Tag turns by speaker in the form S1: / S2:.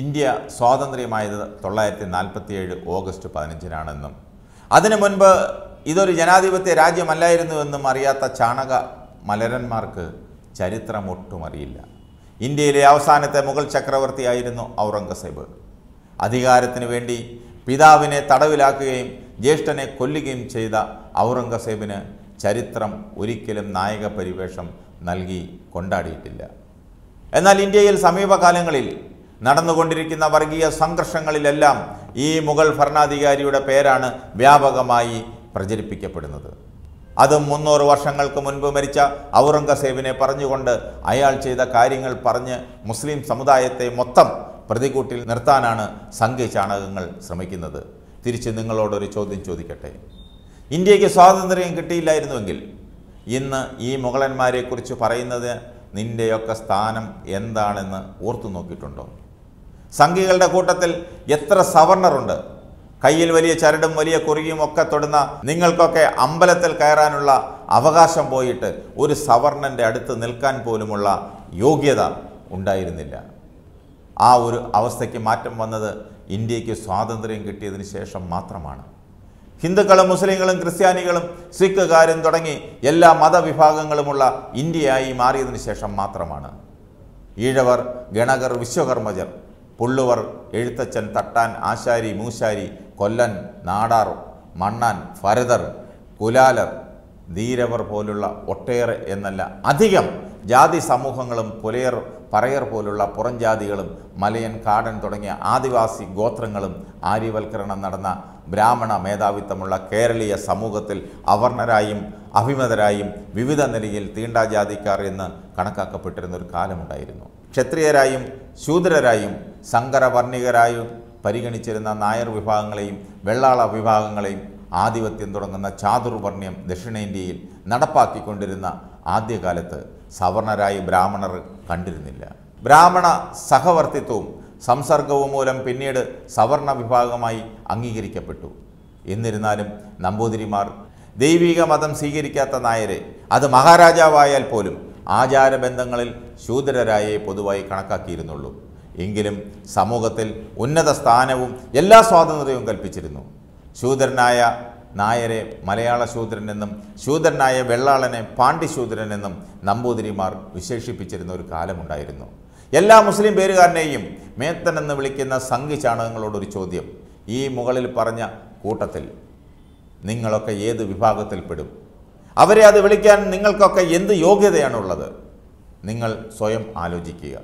S1: India സ്വാതന്ത്ര്യമായത് തൊള്ളായിരത്തി നാൽപ്പത്തിയേഴ് August പതിനഞ്ചിനാണെന്നും അതിനു മുൻപ് ഇതൊരു ജനാധിപത്യ രാജ്യമല്ലായിരുന്നുവെന്നും അറിയാത്ത ചാണക മലരന്മാർക്ക് ചരിത്രമൊട്ടും അറിയില്ല ഇന്ത്യയിലെ അവസാനത്തെ മുഗൾ ചക്രവർത്തിയായിരുന്നു ഔറംഗസേബ് അധികാരത്തിനു വേണ്ടി പിതാവിനെ തടവിലാക്കുകയും ജ്യേഷ്ഠനെ കൊല്ലുകയും ചെയ്ത ഔറംഗസേബിന് ചരിത്രം ഒരിക്കലും നായക പരിവേഷം നൽകി കൊണ്ടാടിയിട്ടില്ല എന്നാൽ ഇന്ത്യയിൽ സമീപകാലങ്ങളിൽ നടന്നുകൊണ്ടിരിക്കുന്ന വർഗീയ സംഘർഷങ്ങളിലെല്ലാം ഈ മുഗൾ ഭരണാധികാരിയുടെ പേരാണ് വ്യാപകമായി പ്രചരിപ്പിക്കപ്പെടുന്നത് അത് മുന്നൂറ് വർഷങ്ങൾക്ക് മുൻപ് മരിച്ച ഔറംഗസേബിനെ പറഞ്ഞുകൊണ്ട് അയാൾ ചെയ്ത കാര്യങ്ങൾ പറഞ്ഞ് മുസ്ലിം സമുദായത്തെ മൊത്തം പ്രതികൂട്ടിൽ നിർത്താനാണ് സംഘ ചാണകങ്ങൾ ശ്രമിക്കുന്നത് തിരിച്ച് നിങ്ങളോടൊരു ചോദ്യം ചോദിക്കട്ടെ ഇന്ത്യക്ക് സ്വാതന്ത്ര്യം കിട്ടിയില്ലായിരുന്നുവെങ്കിൽ ഇന്ന് ഈ മുഗളന്മാരെക്കുറിച്ച് പറയുന്നത് നിൻ്റെയൊക്കെ സ്ഥാനം എന്താണെന്ന് ഓർത്തു നോക്കിയിട്ടുണ്ടോ സംഘികളുടെ കൂട്ടത്തിൽ എത്ര സവർണറുണ്ട് കയ്യിൽ വലിയ ചരടും വലിയ കുറിയും ഒക്കെ തൊടുന്ന നിങ്ങൾക്കൊക്കെ അമ്പലത്തിൽ കയറാനുള്ള അവകാശം പോയിട്ട് ഒരു സവർണൻ്റെ അടുത്ത് നിൽക്കാൻ പോലുമുള്ള യോഗ്യത ഉണ്ടായിരുന്നില്ല ആ ഒരു അവസ്ഥയ്ക്ക് മാറ്റം വന്നത് ഇന്ത്യയ്ക്ക് സ്വാതന്ത്ര്യം കിട്ടിയതിന് ശേഷം മാത്രമാണ് ഹിന്ദുക്കളും മുസ്ലിങ്ങളും ക്രിസ്ത്യാനികളും സിഖുകാരും തുടങ്ങി എല്ലാ മതവിഭാഗങ്ങളുമുള്ള ഇന്ത്യയായി മാറിയതിനു ശേഷം മാത്രമാണ് ഈഴവർ ഗണകർ വിശ്വകർമ്മജർ പുള്ളുവർ എഴുത്തച്ഛൻ തട്ടാൻ ആശാരി മൂശാരി കൊല്ലൻ നാടാർ മണ്ണാൻ ഭരതർ കുലാലർ ധീരവർ പോലുള്ള ഒട്ടേറെ എന്നല്ല അധികം ജാതി സമൂഹങ്ങളും പുലയർ പറയർ പോലുള്ള പുറംജാതികളും മലയൻ കാടൻ തുടങ്ങിയ ആദിവാസി ഗോത്രങ്ങളും ആര്യവൽക്കരണം നടന്ന ബ്രാഹ്മണ മേധാവിത്വമുള്ള കേരളീയ സമൂഹത്തിൽ അവർണരായും അഭിമതരായും വിവിധ നിലയിൽ തീണ്ടാജാതിക്കാർ എന്ന് കണക്കാക്കപ്പെട്ടിരുന്ന ഒരു കാലമുണ്ടായിരുന്നു ക്ഷത്രിയരായും ശൂദ്രരായും സങ്കരവർണികരായും പരിഗണിച്ചിരുന്ന നായർ വിഭാഗങ്ങളെയും വെള്ളാള വിഭാഗങ്ങളെയും ആധിപത്യം തുടങ്ങുന്ന ചാതുർവർണ്ണ്യം ദക്ഷിണേന്ത്യയിൽ നടപ്പാക്കിക്കൊണ്ടിരുന്ന ആദ്യകാലത്ത് സവർണരായി ബ്രാഹ്മണർ കണ്ടിരുന്നില്ല ബ്രാഹ്മണ സഹവർത്തിത്വവും സംസർഗവും മൂലം പിന്നീട് സവർണ വിഭാഗമായി അംഗീകരിക്കപ്പെട്ടു എന്നിരുന്നാലും നമ്പൂതിരിമാർ ദൈവിക മതം സ്വീകരിക്കാത്ത നായരെ അത് മഹാരാജാവായാൽ പോലും ആചാരബന്ധങ്ങളിൽ ശൂദ്രരായേ പൊതുവായി കണക്കാക്കിയിരുന്നുള്ളൂ എങ്കിലും സമൂഹത്തിൽ ഉന്നത സ്ഥാനവും എല്ലാ സ്വാതന്ത്ര്യവും കൽപ്പിച്ചിരുന്നു ശൂദ്രനായ നായരെ മലയാള ശൂദ്രൻ എന്നും ശൂദ്രനായ വെള്ളാളനെ പാണ്ഡിശൂദ്രൻ എന്നും നമ്പൂതിരിമാർ വിശേഷിപ്പിച്ചിരുന്ന ഒരു കാലമുണ്ടായിരുന്നു എല്ലാ മുസ്ലിം പേരുകാരനെയും മേത്തൻ എന്ന് വിളിക്കുന്ന സംഘി ചാണകങ്ങളോടൊരു ചോദ്യം ഈ മുകളിൽ പറഞ്ഞ കൂട്ടത്തിൽ നിങ്ങളൊക്കെ ഏത് വിഭാഗത്തിൽപ്പെടും അവരെ അത് വിളിക്കാൻ നിങ്ങൾക്കൊക്കെ എന്ത് യോഗ്യതയാണുള്ളത് നിങ്ങൾ സ്വയം ആലോചിക്കുക